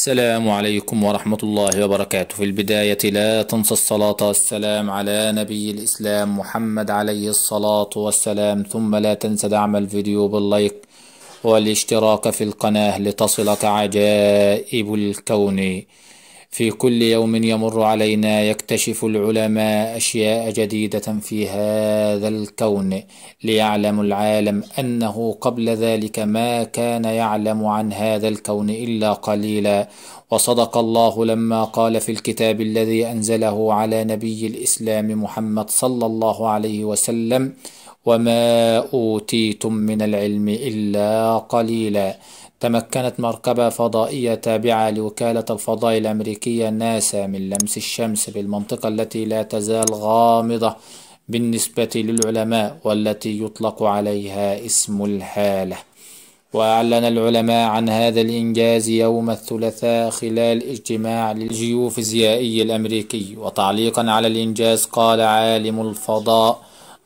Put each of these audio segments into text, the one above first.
السلام عليكم ورحمة الله وبركاته في البداية لا تنسى الصلاة والسلام على نبي الإسلام محمد عليه الصلاة والسلام ثم لا تنسى دعم الفيديو باللايك والاشتراك في القناة لتصلك عجائب الكون في كل يوم يمر علينا يكتشف العلماء اشياء جديده في هذا الكون ليعلم العالم انه قبل ذلك ما كان يعلم عن هذا الكون الا قليلا وصدق الله لما قال في الكتاب الذي انزله على نبي الاسلام محمد صلى الله عليه وسلم وما اوتيتم من العلم الا قليلا تمكنت مركبة فضائية تابعة لوكالة الفضاء الأمريكية ناسا من لمس الشمس بالمنطقة التي لا تزال غامضة بالنسبة للعلماء والتي يطلق عليها اسم الهالة وأعلن العلماء عن هذا الإنجاز يوم الثلاثاء خلال اجتماع للجيوفيزيائي الأمريكي وتعليقا على الإنجاز قال عالم الفضاء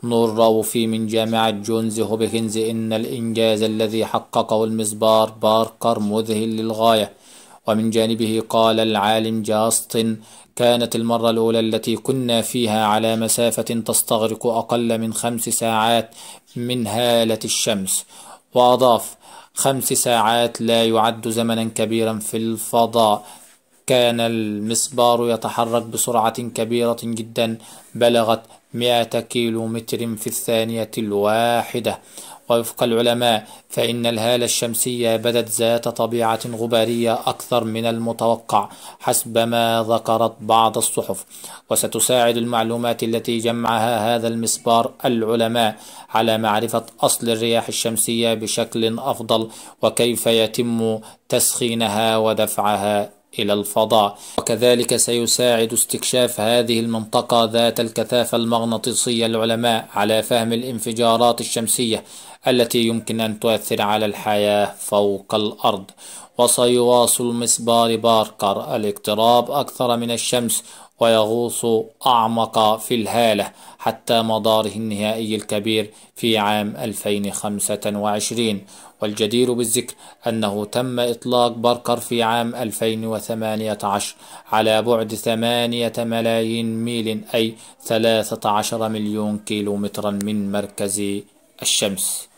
نور روفي من جامعة جونز هوبكنز إن الإنجاز الذي حققه المسبار باركر مذهل للغاية ومن جانبه قال العالم جاستن كانت المرة الأولى التي كنا فيها على مسافة تستغرق أقل من خمس ساعات من هالة الشمس وأضاف خمس ساعات لا يعد زمنا كبيرا في الفضاء كان المسبار يتحرك بسرعة كبيرة جدا بلغت 100 كيلو متر في الثانية الواحدة ووفق العلماء فإن الهالة الشمسية بدت ذات طبيعة غبارية أكثر من المتوقع حسب ما ذكرت بعض الصحف وستساعد المعلومات التي جمعها هذا المسبار العلماء على معرفة أصل الرياح الشمسية بشكل أفضل وكيف يتم تسخينها ودفعها إلى الفضاء وكذلك سيساعد استكشاف هذه المنطقة ذات الكثافة المغناطيسية العلماء على فهم الانفجارات الشمسية التي يمكن أن تؤثر على الحياة فوق الأرض وسيواصل مسبار باركر الاقتراب أكثر من الشمس ويغوص أعمق في الهالة حتى مداره النهائي الكبير في عام 2025 والجدير بالذكر أنه تم إطلاق باركر في عام 2018 على بعد 8 ملايين ميل أي 13 مليون كيلومترا من مركز الشمس